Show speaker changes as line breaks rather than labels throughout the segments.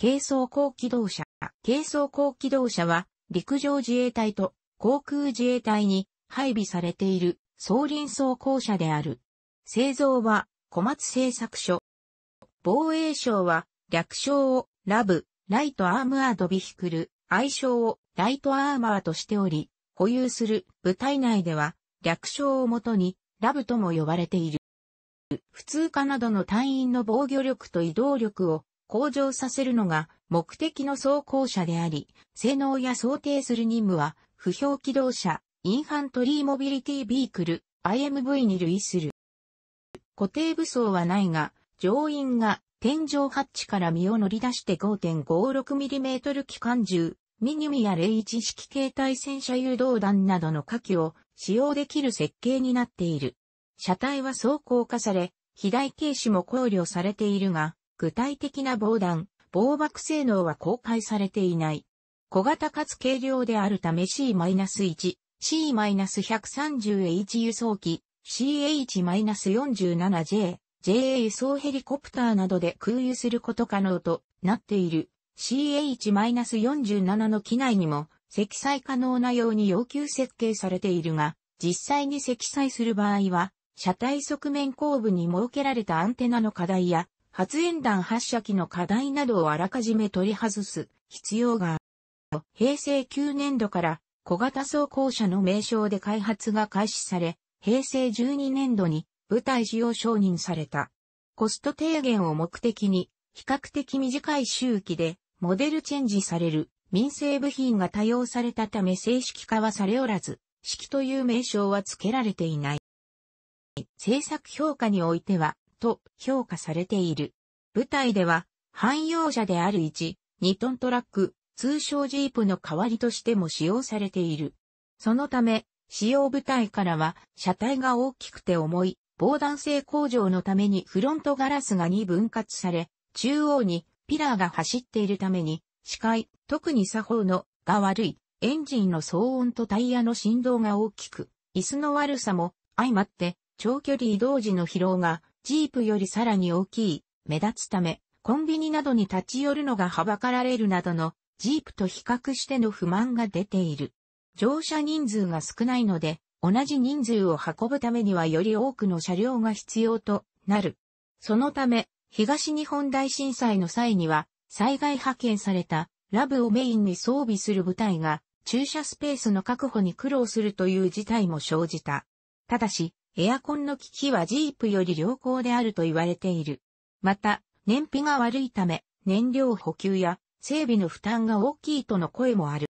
軽装甲機動車。軽装甲機動車は、陸上自衛隊と航空自衛隊に配備されている総輪装甲車である。製造は小松製作所。防衛省は略称をラブ、ライトアームアードビヒクル、愛称をライトアーマーとしており、保有する部隊内では略称をもとにラブとも呼ばれている。普通科などの隊員の防御力と移動力を向上させるのが目的の装甲車であり、性能や想定する任務は、不評機動車、インファントリーモビリティビークル、IMV に類する。固定武装はないが、乗員が天井ハッチから身を乗り出して 5.56mm 機関銃、ミニミア01式携帯戦車誘導弾などの火器を使用できる設計になっている。車体は装甲化され、肥大軽視も考慮されているが、具体的な防弾、防爆性能は公開されていない。小型かつ軽量であるため C-1、C-130H 輸送機、CH-47J、JA 輸送ヘリコプターなどで空輸すること可能となっている CH-47 の機内にも積載可能なように要求設計されているが、実際に積載する場合は、車体側面後部に設けられたアンテナの課題や、発煙弾発射機の課題などをあらかじめ取り外す必要がある。平成9年度から小型装甲車の名称で開発が開始され、平成12年度に部隊使用承認された。コスト低減を目的に、比較的短い周期でモデルチェンジされる民生部品が多用されたため正式化はされおらず、式という名称は付けられていない。制作評価においては、と評価されている。舞台では、汎用車である1、2トントラック、通称ジープの代わりとしても使用されている。そのため、使用部隊からは、車体が大きくて重い、防弾性工場のためにフロントガラスが2分割され、中央にピラーが走っているために、視界、特に左方の、が悪い、エンジンの騒音とタイヤの振動が大きく、椅子の悪さも、相まって、長距離移動時の疲労がジープよりさらに大きい、目立つため、コンビニなどに立ち寄るのがはばかられるなどの、ジープと比較しての不満が出ている。乗車人数が少ないので、同じ人数を運ぶためにはより多くの車両が必要となる。そのため、東日本大震災の際には、災害派遣されたラブをメインに装備する部隊が、駐車スペースの確保に苦労するという事態も生じた。ただし、エアコンの機器はジープより良好であると言われている。また、燃費が悪いため、燃料補給や整備の負担が大きいとの声もある。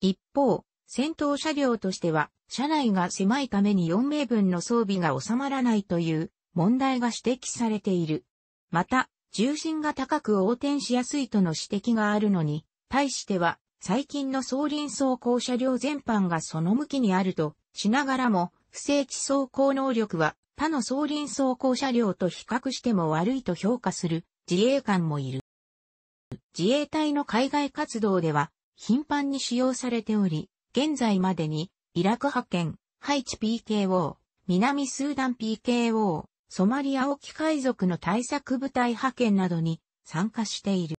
一方、戦闘車両としては、車内が狭いために4名分の装備が収まらないという問題が指摘されている。また、重心が高く横転しやすいとの指摘があるのに、対しては、最近の総輪走行車両全般がその向きにあるとしながらも、不正地走行能力は他の総輪走行車両と比較しても悪いと評価する自衛官もいる。自衛隊の海外活動では頻繁に使用されており、現在までにイラク派遣、ハイチ PKO、南スーダン PKO、ソマリア沖海賊の対策部隊派遣などに参加している。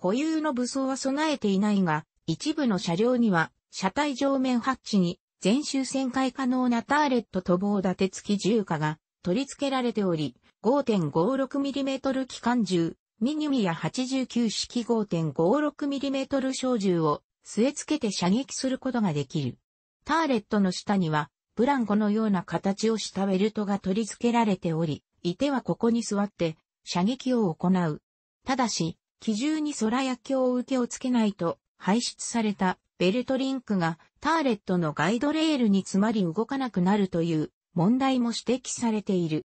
固有の武装は備えていないが、一部の車両には車体上面ハッチに全周旋回可能なターレットと棒立て付き銃火が取り付けられており、5.56mm 機関銃、ミニミア89式 5.56mm 小銃を据え付けて射撃することができる。ターレットの下には、ブランコのような形をしたベルトが取り付けられており、いてはここに座って射撃を行う。ただし、機銃に空や鏡を受けをつけないと排出されたベルトリンクがターレットのガイドレールに詰まり動かなくなるという問題も指摘されている。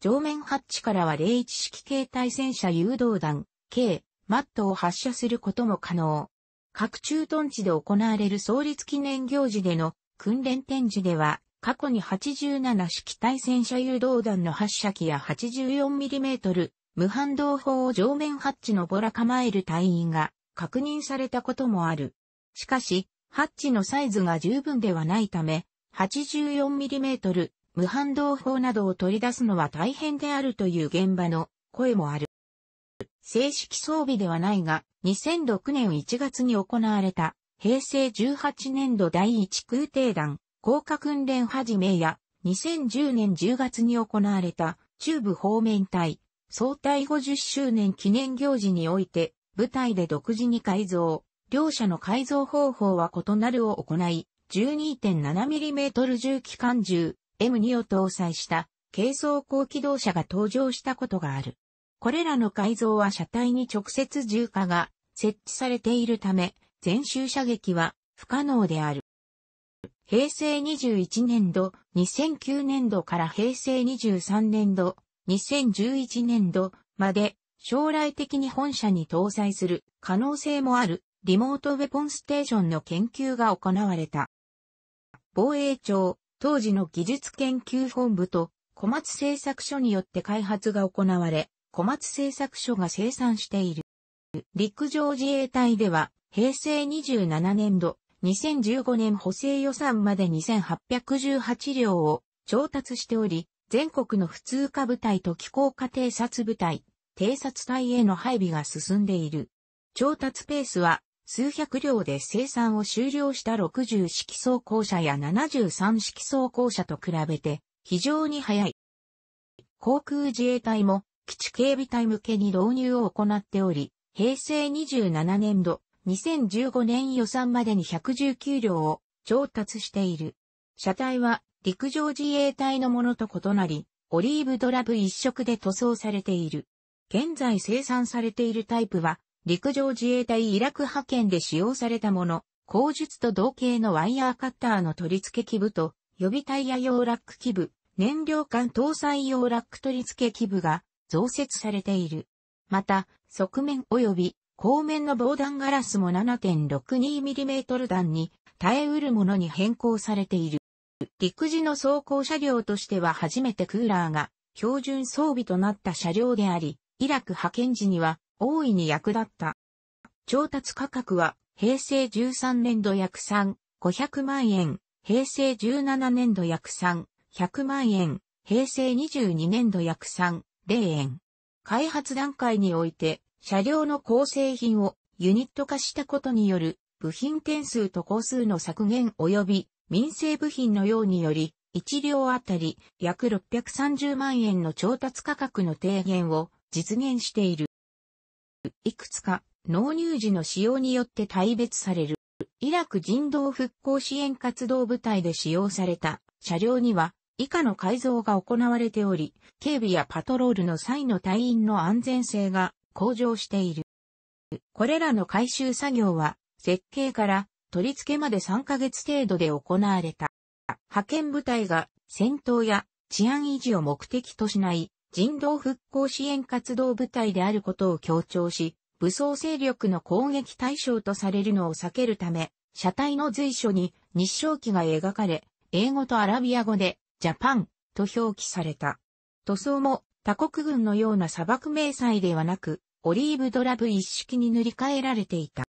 上面ハッチからは01式形態戦車誘導弾、K、マットを発射することも可能。各駐屯地で行われる創立記念行事での訓練展示では、過去に87式対戦車誘導弾の発射機や 84mm 無反動砲を上面ハッチのボラ構える隊員が確認されたこともある。しかし、ハッチのサイズが十分ではないため、84mm 無反動砲などを取り出すのは大変であるという現場の声もある。正式装備ではないが、2006年1月に行われた平成18年度第1空挺団降下訓練始めや、2010年10月に行われた中部方面隊総体50周年記念行事において部隊で独自に改造。両者の改造方法は異なるを行い、12.7mm 重機関銃 M2 を搭載した軽装高機動車が登場したことがある。これらの改造は車体に直接重火が設置されているため、全周射撃は不可能である。平成21年度、2009年度から平成23年度、2011年度まで将来的に本社に搭載する可能性もあるリモートウェポンステーションの研究が行われた。防衛庁、当時の技術研究本部と小松製作所によって開発が行われ、小松製作所が生産している。陸上自衛隊では平成27年度、2015年補正予算まで2818両を調達しており、全国の普通科部隊と機構家庭察部隊、偵察隊への配備が進んでいる。調達ペースは数百両で生産を終了した60式装甲車や73式装甲車と比べて非常に早い。航空自衛隊も基地警備隊向けに導入を行っており、平成27年度、2015年予算までに119両を調達している。車体は陸上自衛隊のものと異なり、オリーブドラブ一色で塗装されている。現在生産されているタイプは、陸上自衛隊イラク派遣で使用されたもの、口述と同型のワイヤーカッターの取り付け器部と、予備タイヤ用ラック器部、燃料管搭載用ラック取り付け器部が増設されている。また、側面及び後面の防弾ガラスも 7.62mm 弾に耐えうるものに変更されている。陸自の走行車両としては初めてクーラーが標準装備となった車両であり、イラク派遣時には大いに役立った。調達価格は平成13年度約3、500万円、平成17年度約3、100万円、平成22年度約3、0円。開発段階において、車両の構成品をユニット化したことによる部品点数と工数の削減及び民生部品のようにより、1両あたり約630万円の調達価格の低減を実現している。いくつか納入時の使用によって大別される。イラク人道復興支援活動部隊で使用された車両には以下の改造が行われており、警備やパトロールの際の隊員の安全性が向上している。これらの回収作業は設計から取り付けまで3ヶ月程度で行われた。派遣部隊が戦闘や治安維持を目的としない人道復興支援活動部隊であることを強調し、武装勢力の攻撃対象とされるのを避けるため、車体の随所に日照旗が描かれ、英語とアラビア語で、ジャパンと表記された。塗装も他国軍のような砂漠迷彩ではなく、オリーブドラブ一式に塗り替えられていた。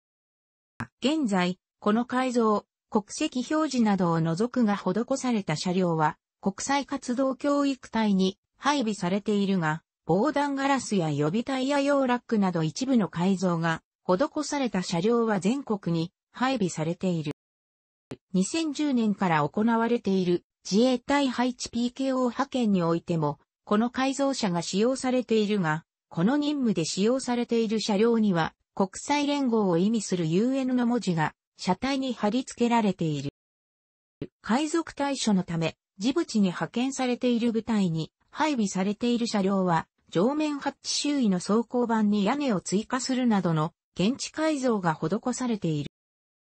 現在、この改造、国籍表示などを除くが施された車両は、国際活動教育隊に配備されているが、防弾ガラスや予備タイヤ用ラックなど一部の改造が施された車両は全国に配備されている。2010年から行われている自衛隊配置 PKO 派遣においても、この改造車が使用されているが、この任務で使用されている車両には、国際連合を意味する UN の文字が車体に貼り付けられている。海賊対処のため、ジブチに派遣されている部隊に配備されている車両は、上面ハッチ周囲の走行板に屋根を追加するなどの現地改造が施されてい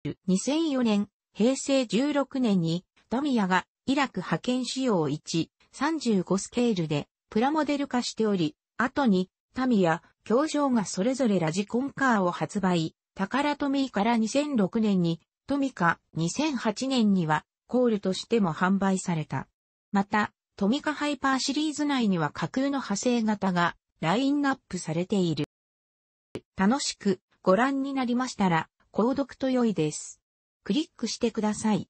る。2004年、平成16年にダミヤがイラク派遣仕様1、35スケールでプラモデル化しており、後にタミヤ、教場がそれぞれラジコンカーを発売、タカラトミーから2006年に、トミカ2008年にはコールとしても販売された。また、トミカハイパーシリーズ内には架空の派生型がラインナップされている。楽しくご覧になりましたら、購読と良いです。クリックしてください。